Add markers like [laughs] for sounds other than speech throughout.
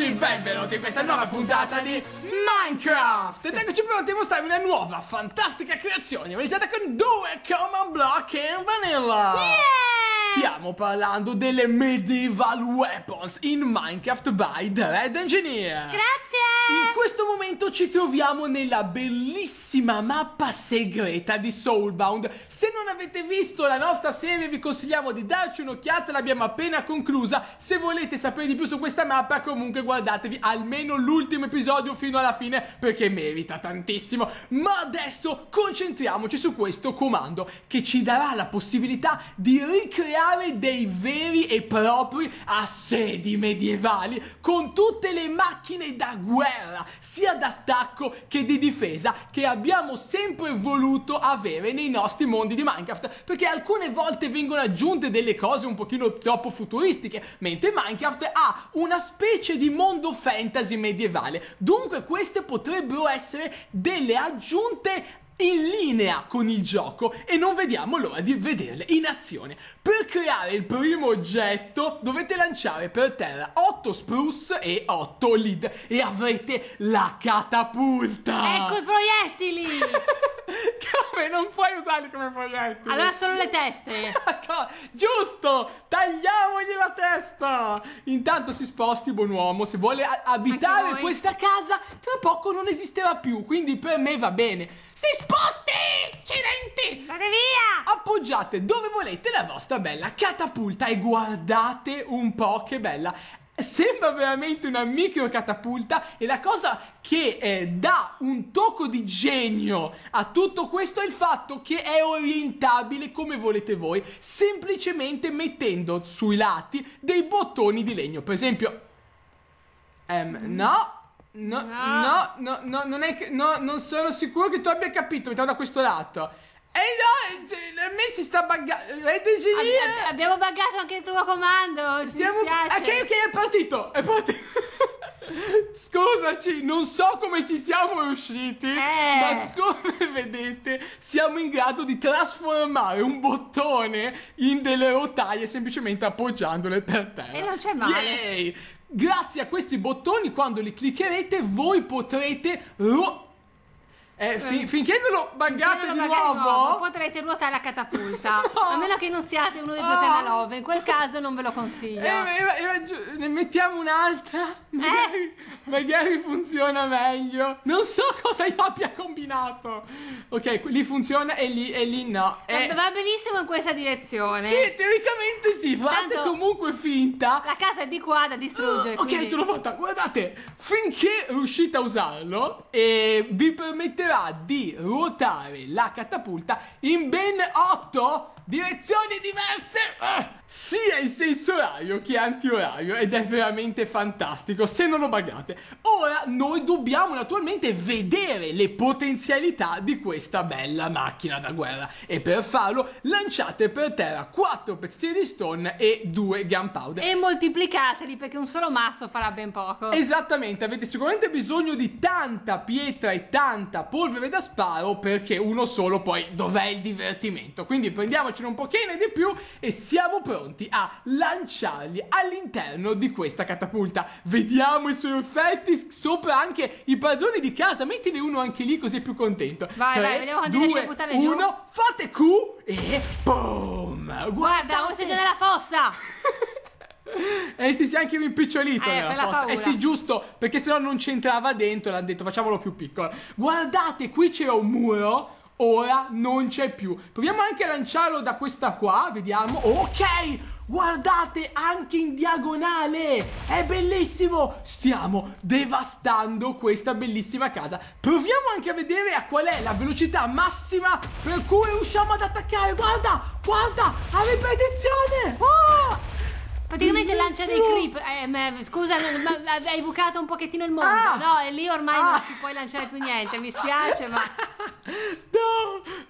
amici, benvenuti in questa nuova puntata di Minecraft Ed eccoci pronti a mostrarvi una nuova, fantastica creazione realizzata con due common block in vanilla yeah! Stiamo parlando delle medieval weapons in Minecraft by The Red Engineer Grazie in questo momento ci troviamo nella bellissima mappa segreta di Soulbound. Se non avete visto la nostra serie vi consigliamo di darci un'occhiata, l'abbiamo appena conclusa. Se volete sapere di più su questa mappa comunque guardatevi almeno l'ultimo episodio fino alla fine perché merita tantissimo. Ma adesso concentriamoci su questo comando che ci darà la possibilità di ricreare dei veri e propri assedi medievali con tutte le macchine da guerra terra, sia d'attacco che di difesa, che abbiamo sempre voluto avere nei nostri mondi di Minecraft, perché alcune volte vengono aggiunte delle cose un pochino troppo futuristiche, mentre Minecraft ha una specie di mondo fantasy medievale. Dunque queste potrebbero essere delle aggiunte in linea con il gioco e non vediamo l'ora di vederle in azione. Per creare il primo oggetto dovete lanciare per terra 8 spruce e 8 lead e avrete la catapulta. Ecco i proiettili! [laughs] [laughs] Come non puoi usarli come foglietti? Allora sono le teste. [laughs] Giusto! Tagliamogli la testa! Intanto si sposti, buon uomo. Se vuole abitare questa casa, tra poco non esisterà più. Quindi per me va bene. Si sposti! Accidenti! Vada via! Appoggiate dove volete la vostra bella catapulta e guardate un po' che bella sembra veramente una micro catapulta e la cosa che eh, dà un tocco di genio a tutto questo è il fatto che è orientabile come volete voi, semplicemente mettendo sui lati dei bottoni di legno. Per esempio, um, no. No, no, no, no, non, è, no, non sono sicuro che tu abbia capito, mettiamo da questo lato. E no, eh, eh, a me si sta buggando. Eh, ab- abbiamo buggato anche il tuo comando. Stiamo... Ok, ok, è partito. È partito. [laughs] Scusaci, non so come ci siamo riusciti, eh. ma come vedete siamo in grado di trasformare un bottone in delle rotaie semplicemente appoggiandole per terra. E non c'è male. Yay! Grazie a questi bottoni, quando li cliccherete, voi potrete... Ro- eh, eh. fi- finché non lo baggate di nuovo, nuovo, potrete ruotare la catapulta [laughs] no. a meno che non siate uno dei due oh. in quel caso non ve lo consiglio eh, eh, ne mettiamo un'altra eh? magari, magari, funziona meglio non so cosa io abbia combinato ok lì funziona e lì, e lì no e... Eh. va benissimo in questa direzione sì teoricamente sì fate Tanto comunque finta la casa è di qua da distruggere uh, ok quindi... te l'ho fatta guardate finché riuscite a usarlo e vi permette permetterà di ruotare la catapulta in ben 8 direzioni diverse ah! sia in senso orario che anti-orario ed è veramente fantastico se non lo bagate ora noi dobbiamo naturalmente vedere le potenzialità di questa bella macchina da guerra e per farlo lanciate per terra 4 pezzi di stone e 2 gunpowder e moltiplicateli perché un solo masso farà ben poco esattamente avete sicuramente bisogno di tanta pietra e tanta polvere da sparo perché uno solo poi dov'è il divertimento quindi prendiamoci piacciono un pochino di più e siamo pronti a lanciarli all'interno di questa catapulta. Vediamo i suoi effetti, sopra anche i padroni di casa, mettine uno anche lì così è più contento. Vai, 3, vai, vediamo quanti riesci a buttare giù. Uno, fate Q e boom! Guardate. Guarda, questo è già nella fossa! E si sia anche rimpicciolito eh, nella fossa. Eh sì, giusto, perché se no non c'entrava dentro, l'ha detto, facciamolo più piccolo. Guardate, qui c'era un muro ora non c'è più. Proviamo anche a lanciarlo da questa qua, vediamo. Ok, guardate anche in diagonale, è bellissimo. Stiamo devastando questa bellissima casa. Proviamo anche a vedere a qual è la velocità massima per cui riusciamo ad attaccare. Guarda, guarda, a ripetizione. Oh! Praticamente lancia dei creep. Eh, ma, scusa, ma, hai bucato un pochettino il mondo. Ah, no, e lì ormai ah, non ci puoi lanciare più niente. Mi spiace, ma. [laughs]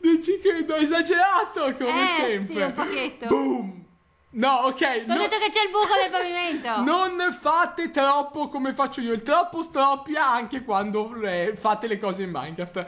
Dici che ho esagerato, come eh, sempre. Sì, un pochetto. Boom! No, ok. T'ho no... detto che c'è il buco nel pavimento. [laughs] non fate troppo come faccio io. Il troppo stroppia anche quando eh, fate le cose in Minecraft.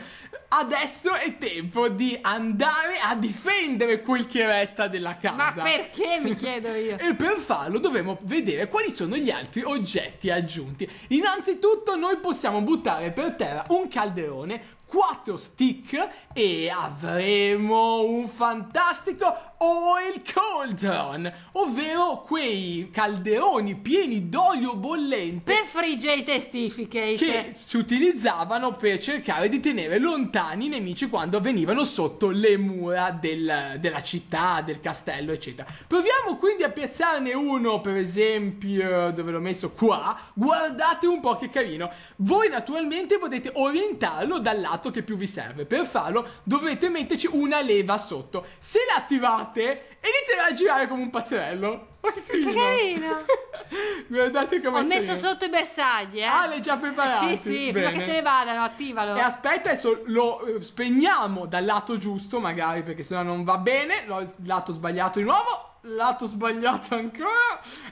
Adesso è tempo di andare a difendere quel che resta della casa. Ma perché mi chiedo io? e per farlo dovremo vedere quali sono gli altri oggetti aggiunti. Innanzitutto noi possiamo buttare per terra un calderone 4 stick e avremo un fantastico oil cauldron, ovvero quei calderoni pieni d'olio bollente per friggere i testifiche che si utilizzavano per cercare di tenere lontani i nemici quando venivano sotto le mura del, della città, del castello, eccetera. Proviamo quindi a piazzarne uno, per esempio, dove l'ho messo qua. Guardate un po' che carino. Voi naturalmente potete orientarlo dal lato lato che più vi serve. Per farlo dovete metterci una leva sotto. Se la attivate, inizierà a girare come un pazzerello. Ma che carino! carino. [laughs] Guardate come Ho messo sotto i bersagli, eh. Ah, l'hai già preparato. Sì, sì, Bene. prima che se ne vadano, attivalo. E aspetta, adesso lo eh, spegniamo dal lato giusto, magari, perché sennò non va bene. lato sbagliato di nuovo lato sbagliato ancora.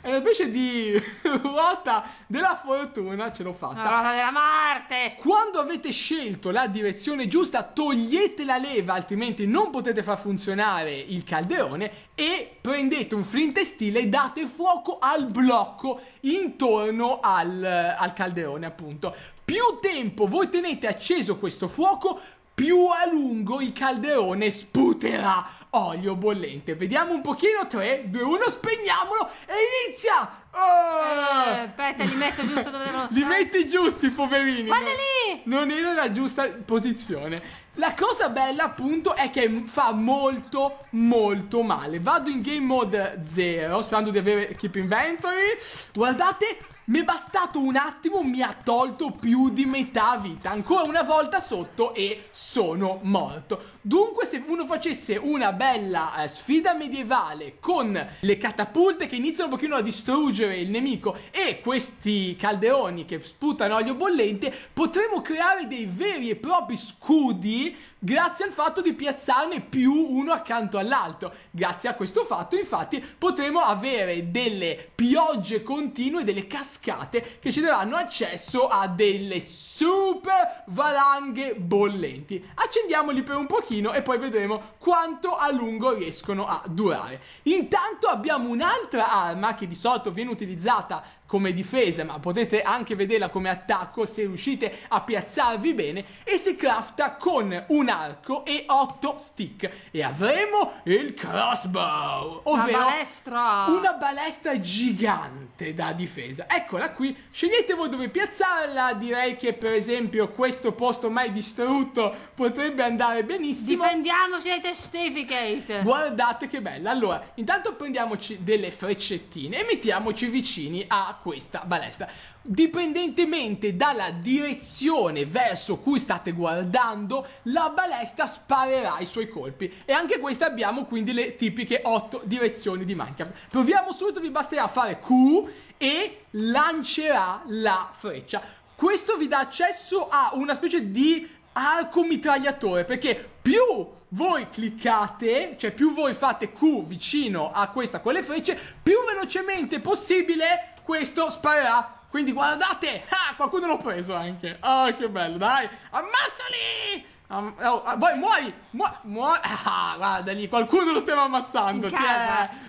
E invece di ruota [laughs] della fortuna ce l'ho fatta. La ruota della morte! Quando avete scelto la direzione giusta, togliete la leva, altrimenti non potete far funzionare il calderone. E prendete un flintestile e date fuoco al blocco intorno al, al calderone, appunto. Più tempo voi tenete acceso questo fuoco, più a lungo il calderone sputerà olio bollente. Vediamo un pochino, 3, 2, 1, spegniamolo e inizia! Oh! Eh, aspetta, li metto giusto dove devono stare. Li metti giusti, poverini. Guarda lì! Non era la giusta posizione. La cosa bella, appunto, è che fa molto, molto male. Vado in game mode 0, sperando di avere keep inventory. Guardate, mi è bastato un attimo, mi ha tolto più di metà vita. Ancora una volta sotto e sono morto. Dunque, se uno facesse una bella eh, sfida medievale con le catapulte che iniziano un pochino a distruggere distruggere il nemico e questi calderoni che sputano olio bollente, potremo creare dei veri e propri scudi grazie al fatto di piazzarne più uno accanto all'altro. Grazie a questo fatto, infatti, potremo avere delle piogge continue, delle cascate che ci daranno accesso a delle super valanghe bollenti. Accendiamoli per un pochino e poi vedremo quanto a lungo riescono a durare. Intanto abbiamo un'altra arma che di solito viene viene utilizzata come difesa, ma potete anche vederla come attacco se riuscite a piazzarvi bene, e si crafta con un arco e 8 stick. E avremo il crossbow, ovvero balestra. una balestra gigante da difesa. Eccola qui, scegliete voi dove piazzarla, direi che per esempio questo posto mai distrutto potrebbe andare benissimo. Difendiamoci dai testificate! Guardate che bella! Allora, intanto prendiamoci delle freccettine e mettiamoci spostiamoci vicini a questa balestra. Dipendentemente dalla direzione verso cui state guardando, la balestra sparerà i suoi colpi. E anche queste abbiamo quindi le tipiche 8 direzioni di Minecraft. Proviamo subito, vi basterà fare Q e lancerà la freccia. Questo vi dà accesso a una specie di arco mitragliatore, perché più voi cliccate, cioè più voi fate Q vicino a questa quelle frecce, più velocemente possibile questo sparerà. Quindi guardate, ah, qualcuno l'ho preso anche. oh, che bello, dai, ammazzali! Um, oh, ah, vai, muori! Muori! muori. [laughs] Ah, guarda lì, qualcuno lo stiamo ammazzando.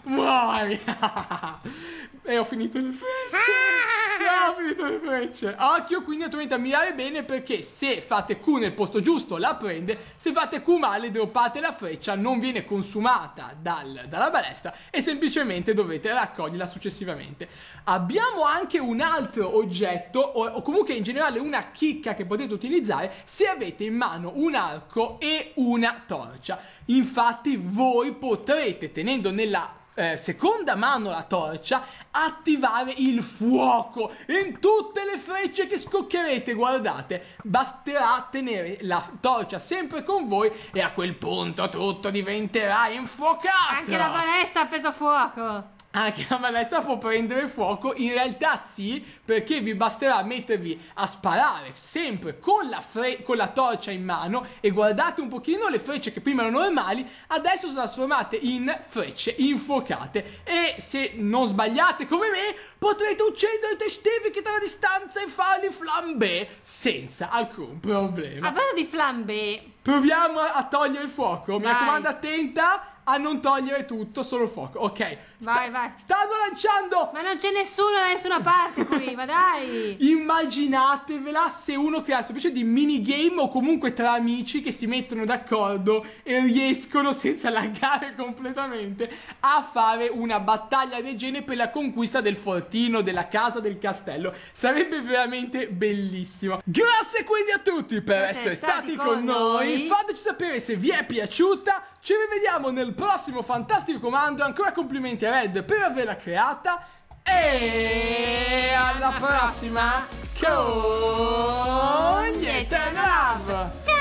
Muori! [laughs] e ho finito le frecce. Ah! [laughs] Ah, ho finito le frecce. Occhio quindi naturalmente a mirare bene perché se fate Q nel posto giusto la prende, se fate Q male droppate la freccia, non viene consumata dal, dalla balestra e semplicemente dovete raccoglierla successivamente. Abbiamo anche un altro oggetto o, o comunque in generale una chicca che potete utilizzare se avete in mano un arco e una torcia. Infatti voi potrete tenendo nella eh, seconda mano la torcia, attivare il fuoco in tutte le frecce che scoccherete. Guardate, basterà tenere la torcia sempre con voi e a quel punto tutto diventerà infuocato. Anche la balestra ha preso fuoco anche ah, la maestra può prendere fuoco, in realtà sì, perché vi basterà mettervi a sparare sempre con la, con la, torcia in mano e guardate un pochino le frecce che prima erano normali, adesso sono trasformate in frecce infuocate e se non sbagliate come me potrete uccidere i testifichi dalla distanza e farli flambé senza alcun problema. A proposito di flambé... Proviamo a, a togliere il fuoco, mi raccomando attenta a non togliere tutto, solo il fuoco. Ok. Vai, Sta- vai. Stanno lanciando. Ma non c'è nessuno da nessuna parte qui, ma dai. [laughs] Immaginatevela se uno crea una specie di minigame o comunque tra amici che si mettono d'accordo e riescono senza laggare [laughs] completamente a fare una battaglia del genere per la conquista del fortino, della casa, del castello. Sarebbe veramente bellissimo. Grazie quindi a tutti per se essere stati, stati con, con noi. noi. Fateci sapere se vi è piaciuta ci rivediamo nel prossimo fantastico comando. Ancora complimenti a Red per averla creata. E alla prossima con Ciao!